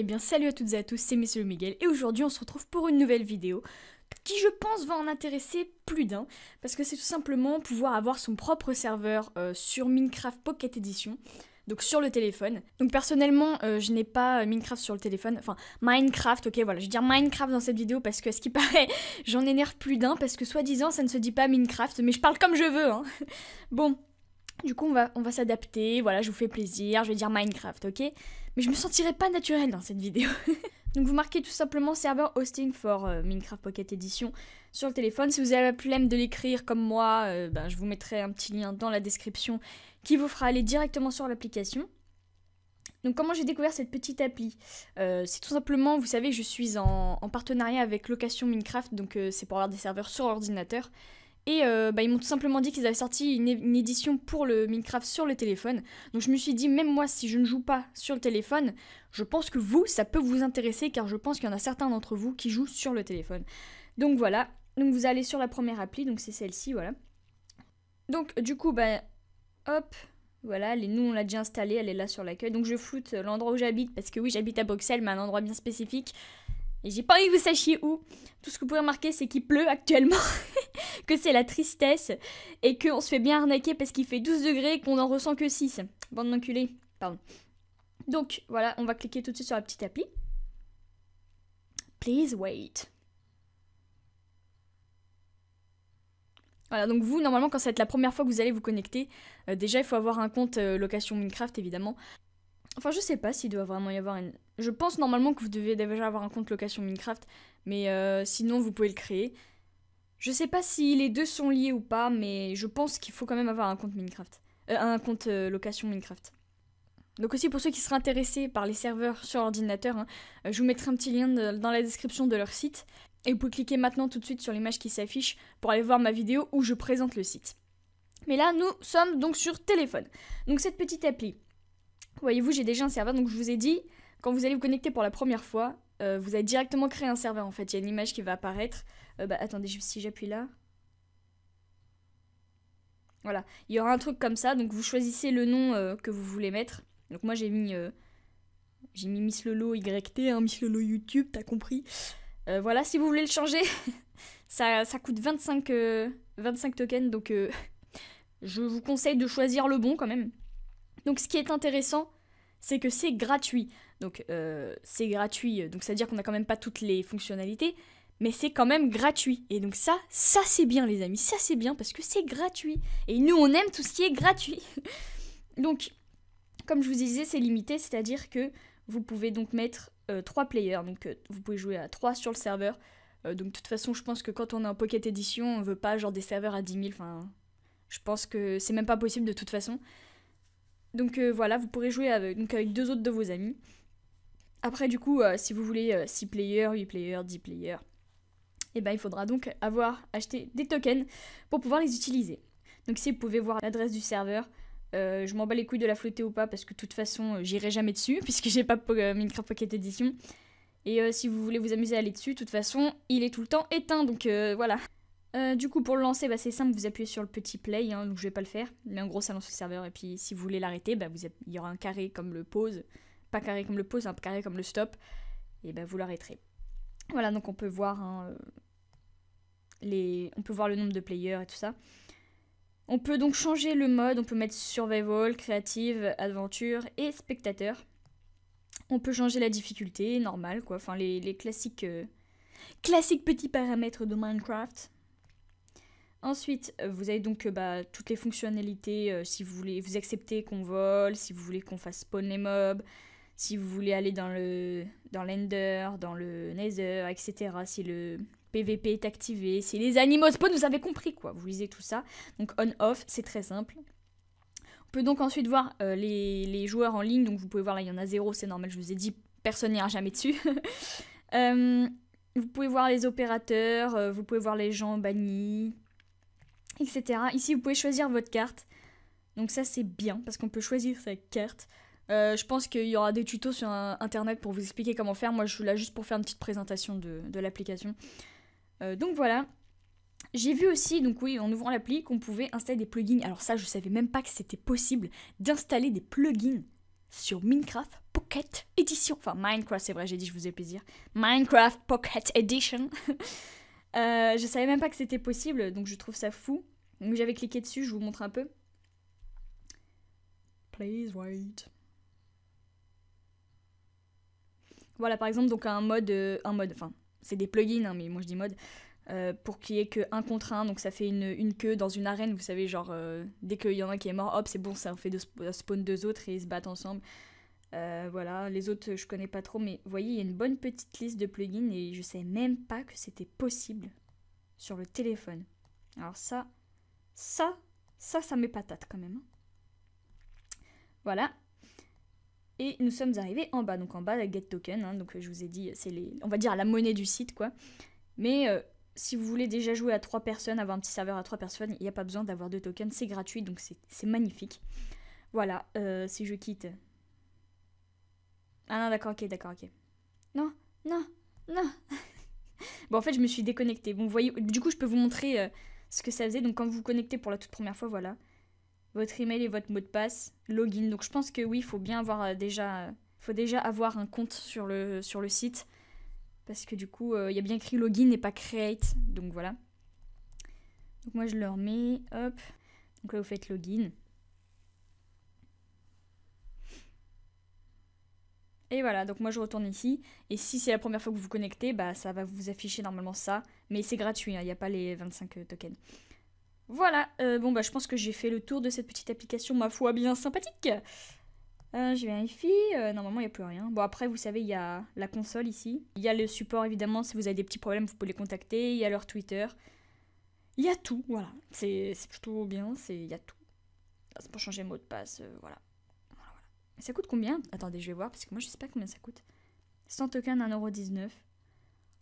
Eh bien salut à toutes et à tous, c'est Monsieur Miguel et aujourd'hui on se retrouve pour une nouvelle vidéo qui je pense va en intéresser plus d'un parce que c'est tout simplement pouvoir avoir son propre serveur euh, sur Minecraft Pocket Edition donc sur le téléphone. Donc personnellement, euh, je n'ai pas euh, Minecraft sur le téléphone, enfin Minecraft, ok voilà, je vais dire Minecraft dans cette vidéo parce que à ce qui paraît, j'en énerve plus d'un parce que soi-disant ça ne se dit pas Minecraft, mais je parle comme je veux, hein. Bon, du coup on va, on va s'adapter, voilà, je vous fais plaisir, je vais dire Minecraft, ok mais je me sentirais pas naturelle dans cette vidéo. Donc vous marquez tout simplement serveur hosting for euh, Minecraft Pocket Edition sur le téléphone. Si vous avez la flemme de l'écrire comme moi, euh, ben, je vous mettrai un petit lien dans la description qui vous fera aller directement sur l'application. Donc comment j'ai découvert cette petite appli euh, C'est tout simplement, vous savez, je suis en, en partenariat avec Location Minecraft, donc c'est pour avoir des serveurs sur ordinateur. Et euh, bah, ils m'ont tout simplement dit qu'ils avaient sorti une, édition pour le Minecraft sur le téléphone. Donc je me suis dit, même moi, si je ne joue pas sur le téléphone, je pense que vous, ça peut vous intéresser, car je pense qu'il y en a certains d'entre vous qui jouent sur le téléphone. Donc voilà, donc vous allez sur la première appli, donc c'est celle-ci, voilà. Donc du coup, bah, hop, voilà, les, nous on l'a déjà installée, elle est là sur l'accueil. Donc je floute euh, l'endroit où j'habite, parce que oui, j'habite à Bruxelles, mais à un endroit bien spécifique. Et j'ai pas envie que vous sachiez où. Tout ce que vous pouvez remarquer, c'est qu'il pleut actuellement, que c'est la tristesse, et qu'on se fait bien arnaquer parce qu'il fait 12 degrés et qu'on en ressent que 6. Bande d'enculés, pardon. Donc voilà, on va cliquer tout de suite sur la petite appli. Please wait. Voilà, donc vous, normalement, quand ça va être la première fois que vous allez vous connecter, euh, déjà, il faut avoir un compte euh, location Minecraft, évidemment. Enfin, je sais pas s'il doit vraiment y avoir une. Je pense normalement que vous devez déjà avoir un compte location Minecraft, mais euh, sinon vous pouvez le créer. Je sais pas si les deux sont liés ou pas, mais je pense qu'il faut quand même avoir un compte Minecraft. Euh, un compte euh, location Minecraft. Donc aussi pour ceux qui seraient intéressés par les serveurs sur ordinateur, hein, je vous mettrai un petit lien dans la description de leur site. Et vous pouvez cliquer maintenant tout de suite sur l'image qui s'affiche pour aller voir ma vidéo où je présente le site. Mais là, nous sommes donc sur téléphone. Donc cette petite appli, Voyez-vous, j'ai déjà un serveur, donc je vous ai dit, quand vous allez vous connecter pour la première fois, euh, vous allez directement créer un serveur en fait. Il y a une image qui va apparaître. Euh, bah, attendez, si j'appuie là. Voilà, il y aura un truc comme ça, donc vous choisissez le nom euh, que vous voulez mettre. Donc moi j'ai mis j'ai mis Miss Lolo YT, hein, Miss Lolo YouTube, t'as compris. voilà, si vous voulez le changer, ça, ça, coûte 25, 25 tokens, donc je vous conseille de choisir le bon quand même. Donc ce qui est intéressant, c'est que c'est gratuit. Donc euh, c'est gratuit, euh, donc c'est-à-dire qu'on n'a quand même pas toutes les fonctionnalités, mais c'est quand même gratuit. Et donc ça, ça c'est bien les amis, ça c'est bien parce que c'est gratuit. Et nous on aime tout ce qui est gratuit. donc comme je vous disais, c'est limité, c'est-à-dire que vous pouvez donc mettre 3 euh, players, donc vous pouvez jouer à 3 sur le serveur. donc de toute façon, je pense que quand on est en Pocket Edition, on veut pas genre des serveurs à 10 000, enfin je pense que c'est même pas possible de toute façon. Donc euh, voilà, vous pourrez jouer avec, deux autres de vos amis. Après, du coup, euh, si vous voulez 6 euh, players, 8 players, 10 players, eh ben, il faudra donc avoir acheté des tokens pour pouvoir les utiliser. Donc si vous pouvez voir l'adresse du serveur, je m'en bats les couilles de la flotter ou pas parce que de toute façon j'irai jamais dessus puisque j'ai pas Minecraft Pocket Edition. Et si vous voulez vous amuser à aller dessus, de toute façon il est tout le temps éteint donc voilà. Euh, du coup, pour le lancer, bah, c'est simple, vous appuyez sur le petit play, hein, donc je vais pas le faire. Mais en gros, ça lance le serveur, et puis si vous voulez l'arrêter, bah, il y aura un carré comme le pause, pas carré comme le pause, un carré comme le stop, et bah, vous l'arrêterez. Voilà, donc on peut voir hein, euh, les, on peut voir le nombre de players et tout ça. On peut donc changer le mode, on peut mettre survival, créative, aventure et spectateur. On peut changer la difficulté, normal quoi, enfin les, classiques, euh, classiques petits paramètres de Minecraft. Ensuite, euh, vous avez donc euh, bah, toutes les fonctionnalités, euh, si vous voulez, vous acceptez qu'on vole, si vous voulez qu'on fasse spawn les mobs, si vous voulez aller dans le dans l'Ender, dans le Nether, etc. Si le PVP est activé, si les animaux spawn, vous avez compris quoi, vous lisez tout ça. Donc on-off, c'est très simple. On peut donc ensuite voir les, joueurs en ligne, donc vous pouvez voir là, il y en a zéro, c'est normal, je vous ai dit, personne n'ira jamais dessus. vous pouvez voir les opérateurs, vous pouvez voir les gens bannis, etc. Ici, vous pouvez choisir votre carte. Donc ça, c'est bien parce qu'on peut choisir sa carte. Euh, je pense qu'il y aura des tutos sur Internet pour vous expliquer comment faire. Moi, je suis là juste pour faire une petite présentation de, l'application. Euh, donc voilà. J'ai vu aussi, donc oui, en ouvrant l'appli, qu'on pouvait installer des plugins. Alors ça, je ne savais même pas que c'était possible d'installer des plugins sur Minecraft Pocket Edition. Enfin, Minecraft, c'est vrai, j'ai dit, je vous ai plaisir. Minecraft Pocket Edition. Euh, je savais même pas que c'était possible, donc je trouve ça fou. Donc j'avais cliqué dessus, je vous montre un peu. Please wait. Voilà, par exemple, donc un mode, euh, un mode, enfin, c'est des plugins, hein, mais moi je dis mode, euh, pour qu'il y ait que un contre un, donc ça fait une, queue dans une arène, vous savez, genre, dès qu'il y en a un qui est mort, hop, c'est bon, ça fait spawn deux autres et ils se battent ensemble. Euh, voilà, les autres je connais pas trop, mais vous voyez, il y a une bonne petite liste de plugins et je savais même pas que c'était possible sur le téléphone. Alors ça, ça, ça, ça met patate quand même. Hein. Voilà. Et nous sommes arrivés en bas, donc en bas, la get token, hein. donc euh, je vous ai dit, c'est les, on va dire la monnaie du site quoi. Mais euh, si vous voulez déjà jouer à trois personnes, avoir un petit serveur à trois personnes, il n'y a pas besoin d'avoir de token. c'est gratuit, donc c'est magnifique. Voilà, si je quitte, ah non, d'accord, ok, d'accord, ok. Non, non, non. bon, en fait, je me suis déconnectée. Bon, vous voyez, du coup, je peux vous montrer euh, ce que ça faisait. Donc, quand vous vous connectez pour la toute première fois, voilà. Votre email et votre mot de passe, login. Donc, je pense que oui, il faut bien avoir euh, déjà, euh, faut déjà avoir un compte sur le, sur le site. Parce que du coup, il y a bien écrit login et pas create. Donc, voilà. Donc, moi, je le remets. Hop. Donc, là, vous faites login. voilà, donc moi je retourne ici. Et si c'est la première fois que vous vous connectez, bah ça va vous afficher normalement ça. Mais c'est gratuit, hein, il n'y a pas les 25 euh, tokens. Voilà, euh, bon bah je pense que j'ai fait le tour de cette petite application, ma foi, bien sympathique. Euh, je vérifie, euh, normalement il n'y a plus rien. Bon après vous savez, il y a la console ici. Il y a le support évidemment, si vous avez des petits problèmes, vous pouvez les contacter. Il y a leur Twitter. Il y a tout, voilà. C'est plutôt bien, il y a tout. C'est pour changer mot de passe, voilà. Ça coûte combien Attendez, je vais voir, parce que moi, je sais pas combien ça coûte. 100 tokens, 1,19€.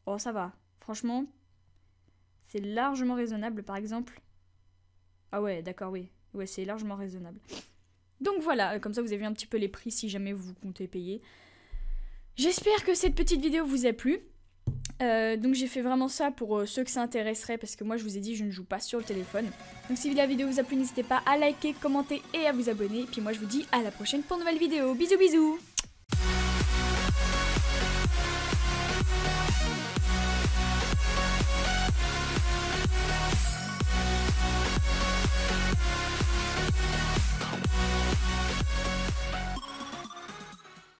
Oh, ça va. Franchement, c'est largement raisonnable, par exemple. Ah ouais, d'accord, oui. Ouais, c'est largement raisonnable. Donc voilà, euh, comme ça, vous avez vu un petit peu les prix si jamais vous comptez payer. J'espère que cette petite vidéo vous a plu. Euh, donc j'ai fait vraiment ça pour euh, ceux que ça intéresserait parce que moi je vous ai dit je ne joue pas sur le téléphone. Donc si la vidéo vous a plu n'hésitez pas à liker, commenter et à vous abonner. Et puis moi je vous dis à la prochaine pour une nouvelle vidéo. Bisous bisous